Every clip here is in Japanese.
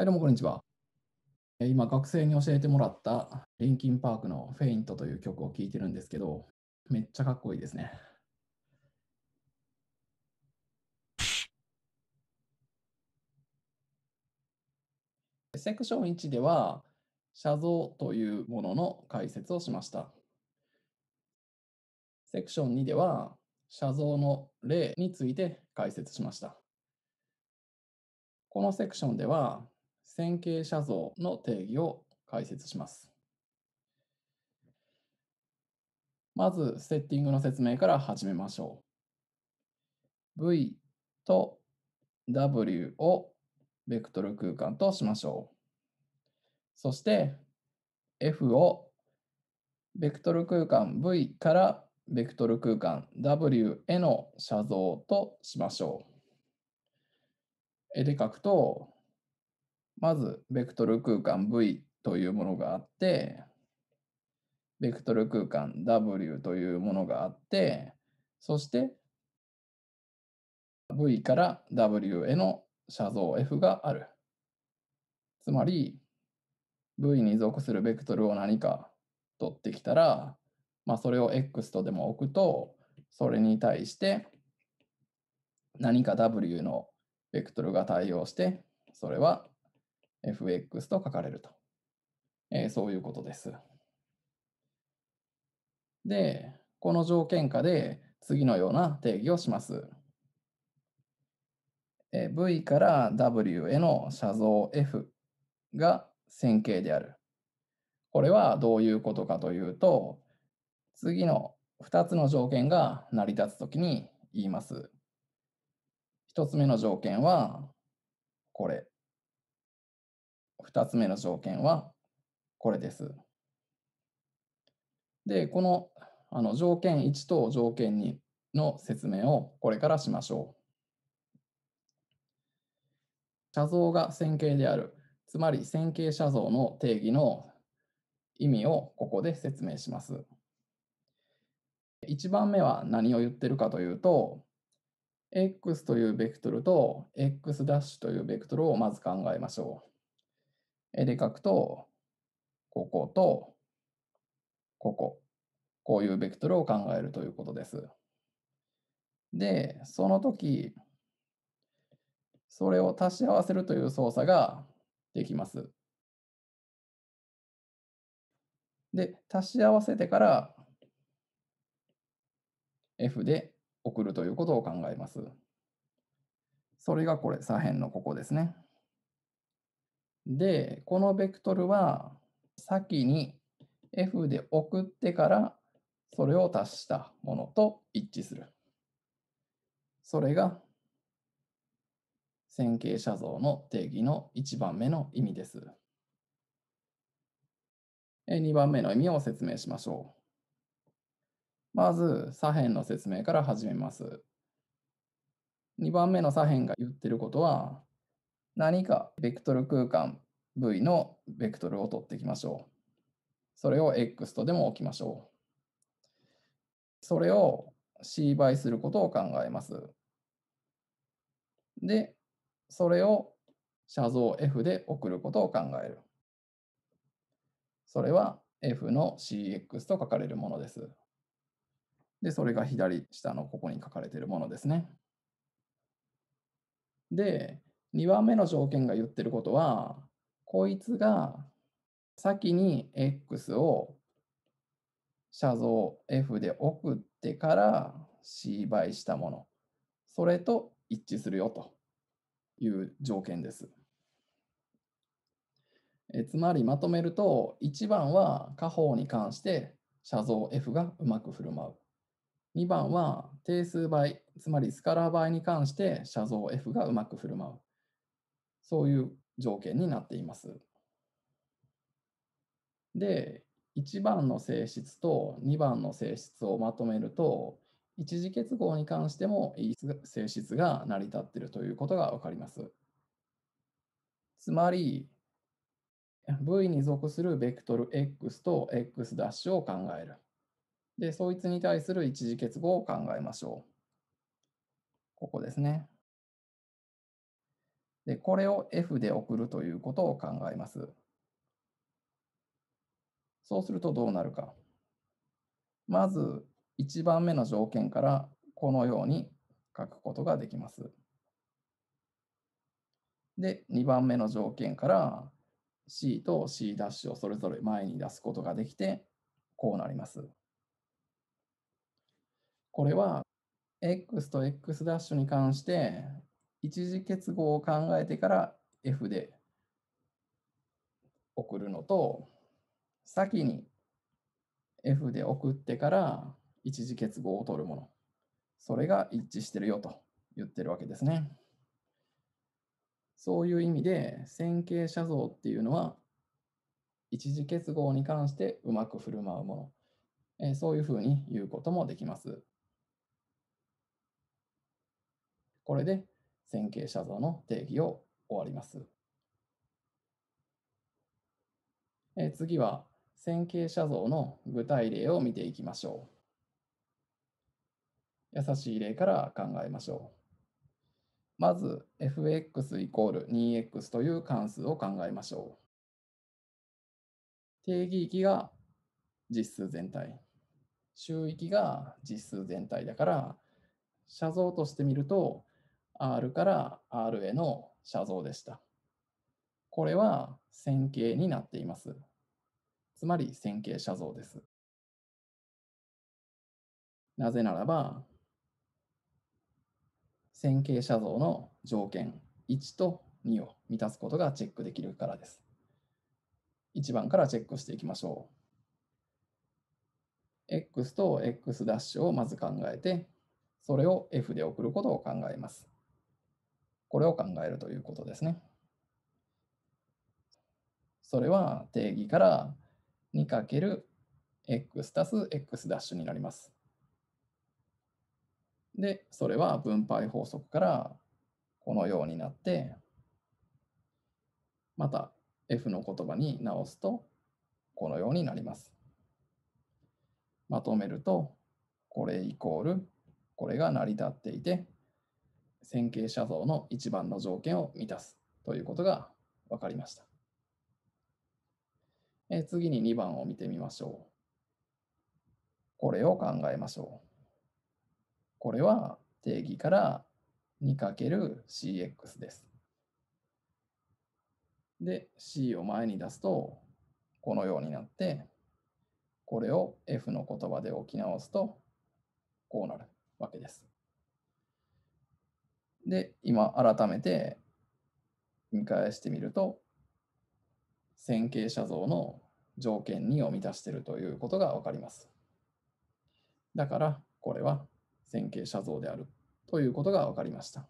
はい、どうもこんにちは。今、学生に教えてもらったリンキンパークのフェイントという曲を聴いてるんですけど、めっちゃかっこいいですね。セクション1では、写像というものの解説をしました。セクション2では、写像の例について解説しました。このセクションでは、線形写像の定義を解説します。まず、セッティングの説明から始めましょう。v と w をベクトル空間としましょう。そして f をベクトル空間 v からベクトル空間 w への写像としましょう。絵で描くとまず、ベクトル空間 V というものがあって、ベクトル空間 W というものがあって、そして V から W への写像 F がある。つまり、V に属するベクトルを何か取ってきたら、まあ、それを X とでも置くと、それに対して何か W のベクトルが対応して、それは fx と書かれると。えー、そういうことです。で、この条件下で次のような定義をします。えー、v から w への写像 f が線形である。これはどういうことかというと、次の2つの条件が成り立つときに言います。1つ目の条件はこれ。2つ目の条件はこれです。で、このあの条件1と条件2の説明をこれからしましょう。写像が線形である、つまり線形写像の定義の意味をここで説明します。1番目は何を言ってるかというと、x というベクトルと x' というベクトルをまず考えましょう。絵で描くと、こことここ、こういうベクトルを考えるということです。で、その時、それを足し合わせるという操作ができます。で、足し合わせてから F で送るということを考えます。それがこれ、左辺のここですね。で、このベクトルは先に f で送ってからそれを足したものと一致する。それが線形写像の定義の1番目の意味です。2番目の意味を説明しましょう。まず左辺の説明から始めます。2番目の左辺が言ってることは何かベクトル空間 V のベクトルを取っていきましょう。それを X とでも置きましょう。それを C 倍することを考えます。で、それを写像 F で送ることを考える。それは F の CX と書かれるものです。で、それが左下のここに書かれているものですね。で、2番目の条件が言ってることは、こいつが先に X を写像 F で送ってから C 倍したもの、それと一致するよという条件です。えつまりまとめると、1番は下方に関して写像 F がうまく振る舞う。2番は定数倍、つまりスカラー倍に関して写像 F がうまく振る舞う。そういう条件になっています。で、1番の性質と2番の性質をまとめると、一次結合に関してもいい性質が成り立っているということが分かります。つまり、V に属するベクトル X と X' を考える。で、そいつに対する一次結合を考えましょう。ここですね。で、これを F で送るということを考えます。そうするとどうなるか。まず1番目の条件からこのように書くことができます。で、2番目の条件から C と C' をそれぞれ前に出すことができて、こうなります。これは X と X' に関して一次結合を考えてから F で送るのと、先に F で送ってから一次結合を取るもの。それが一致してるよと言ってるわけですね。そういう意味で線形写像っていうのは一次結合に関してうまく振る舞うもの。えそういうふうに言うこともできます。これで線形写像の定義を終わります。え次は線形写像の具体例を見ていきましょう。優しい例から考えましょう。まず f(x) イコール 2x という関数を考えましょう。定義域が実数全体。周域が実数全体だから、写像として見ると、R から R への写像でした。これは線形になっています。つまり線形写像です。なぜならば、線形写像の条件1と2を満たすことがチェックできるからです。1番からチェックしていきましょう。x と x' をまず考えて、それを f で送ることを考えます。これを考えるということですね。それは定義から 2×x たす x' ダッシュになります。で、それは分配法則からこのようになって、また f の言葉に直すとこのようになります。まとめると、これイコール、これが成り立っていて、線形写像の一番の条件を満たすということが分かりました。え次に2番を見てみましょう。これを考えましょう。これは定義から 2×CX です。で、C を前に出すと、このようになって、これを F の言葉で置き直すと、こうなるわけです。で、今改めて見返してみると、線形写像の条件2を満たしているということが分かります。だから、これは線形写像であるということが分かりました。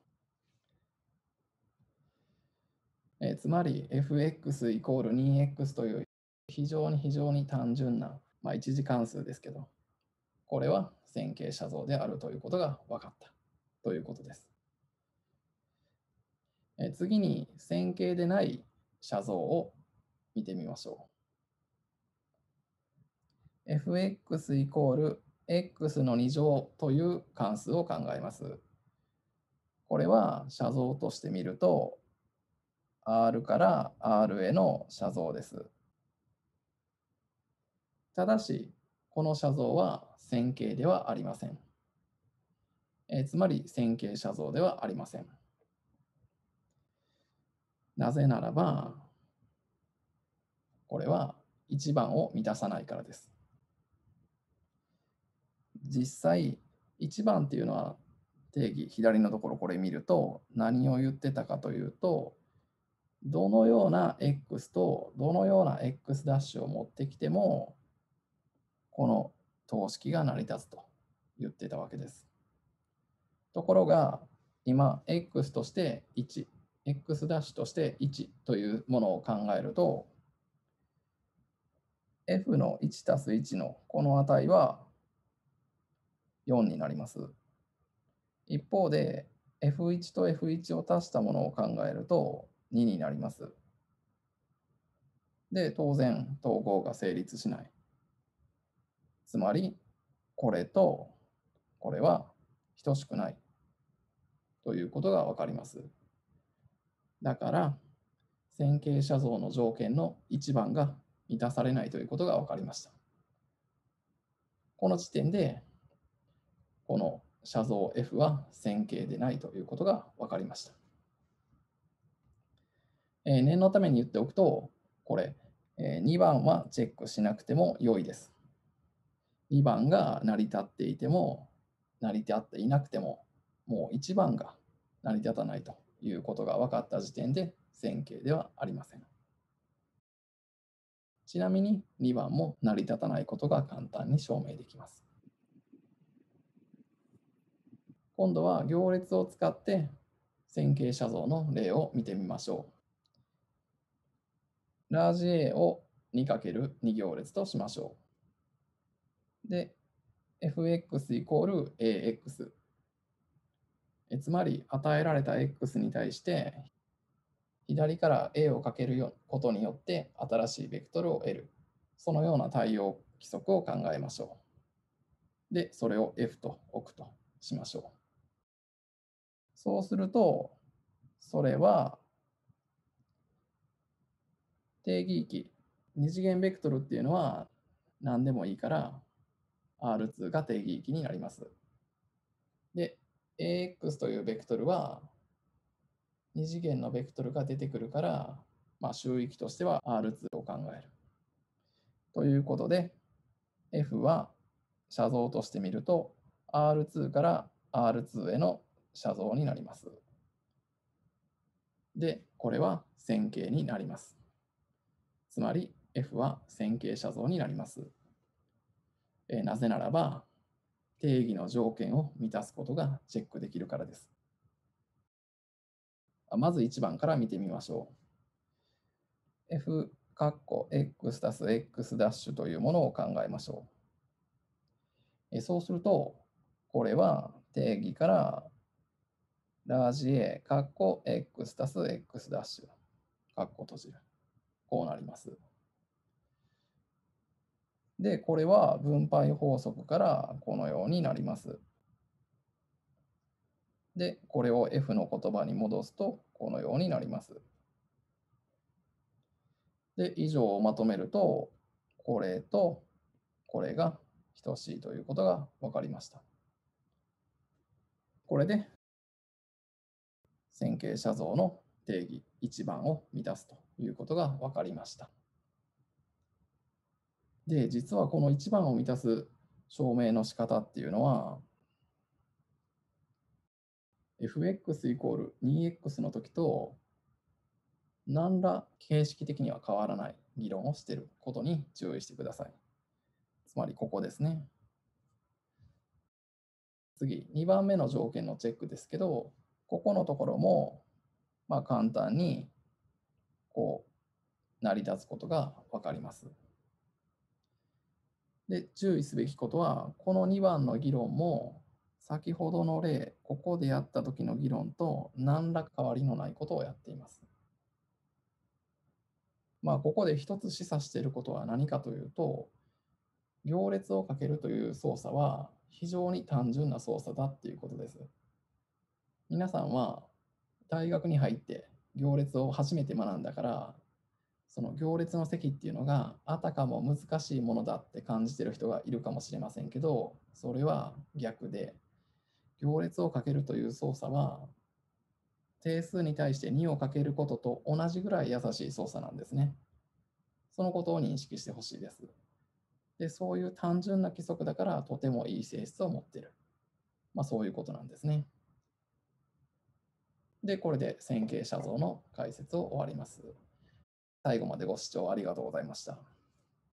えつまり fx イコール 2x という非常に非常に単純な、まあ、一次関数ですけど、これは線形写像であるということが分かったということです。え次に線形でない写像を見てみましょう。fx イコール x の2乗という関数を考えます。これは写像としてみると R から R への写像です。ただし、この写像は線形ではありません。えつまり線形写像ではありません。なぜならば、これは1番を満たさないからです。実際、1番っていうのは定義、左のところこれ見ると、何を言ってたかというと、どのような X とどのような X' ダッシュを持ってきても、この等式が成り立つと言ってたわけです。ところが、今、X として1、x' として1というものを考えると f の1たす1のこの値は4になります。一方で f1 と f1 を足したものを考えると2になります。で、当然統合が成立しない。つまり、これとこれは等しくないということがわかります。だから線形写像の条件の1番が満たされないということが分かりました。この時点でこの写像 F は線形でないということが分かりました。え念のために言っておくと、これ、え2番はチェックしなくても良いです。2番が成り立っていても、成り立っていなくても、もう1番が成り立たないということが分かった時点で線形ではありません。ちなみに2番も成り立たないことが簡単に証明できます。今度は行列を使って線形写像の例を見てみましょう。ラージ A を 2×2 行列としましょう。で、fx イコール ax えつまり、与えられた x に対して、左から a をかけることによって新しいベクトルを得る。そのような対応規則を考えましょう。で、それを f と置くとしましょう。そうすると、それは定義域、二次元ベクトルっていうのは何でもいいから R2 が定義域になります。AX というベクトルは、2次元のベクトルが出てくるから、まあ、周域としては R2 を考える。ということで、F は写像として見ると、R2 から R2 への写像になります。で、これは線形になります。つまり F は線形写像になります。えなぜならば、定義の条件を満たすことがチェックできるからです。まず1番から見てみましょう。f カッコ x x ダッシュというものを考えましょう。そうすると、これは定義からラージ A カッコ x たす x ダッシュカッコ閉じる。こうなります。で、これは分配法則からこのようになります。で、これを F の言葉に戻すと、このようになります。で、以上をまとめると、これとこれが等しいということが分かりました。これで線形写像の定義1番を満たすということが分かりました。で、実はこの1番を満たす証明の仕方っていうのは、fx イコール 2x の時と、何ら形式的には変わらない議論をしていることに注意してください。つまりここですね。次、2番目の条件のチェックですけど、ここのところも、まあ、簡単にこう成り立つことが分かります。で、注意すべきことは、この2番の議論も、先ほどの例、ここでやった時の議論と何ら変わりのないことをやっています。まあ、ここで一つ示唆していることは何かというと、行列をかけるという操作は非常に単純な操作だっていうことです。皆さんは大学に入って行列を初めて学んだからその行列の席っていうのがあたかも難しいものだって感じてる人がいるかもしれませんけどそれは逆で行列をかけるという操作は定数に対して2をかけることと同じぐらい優しい操作なんですね。そのことを認識してほしいです。で、そういう単純な規則だからとてもいい性質を持ってる。まあそういうことなんですね。で、これで線形写像の解説を終わります。最後までご視聴ありがとうございました。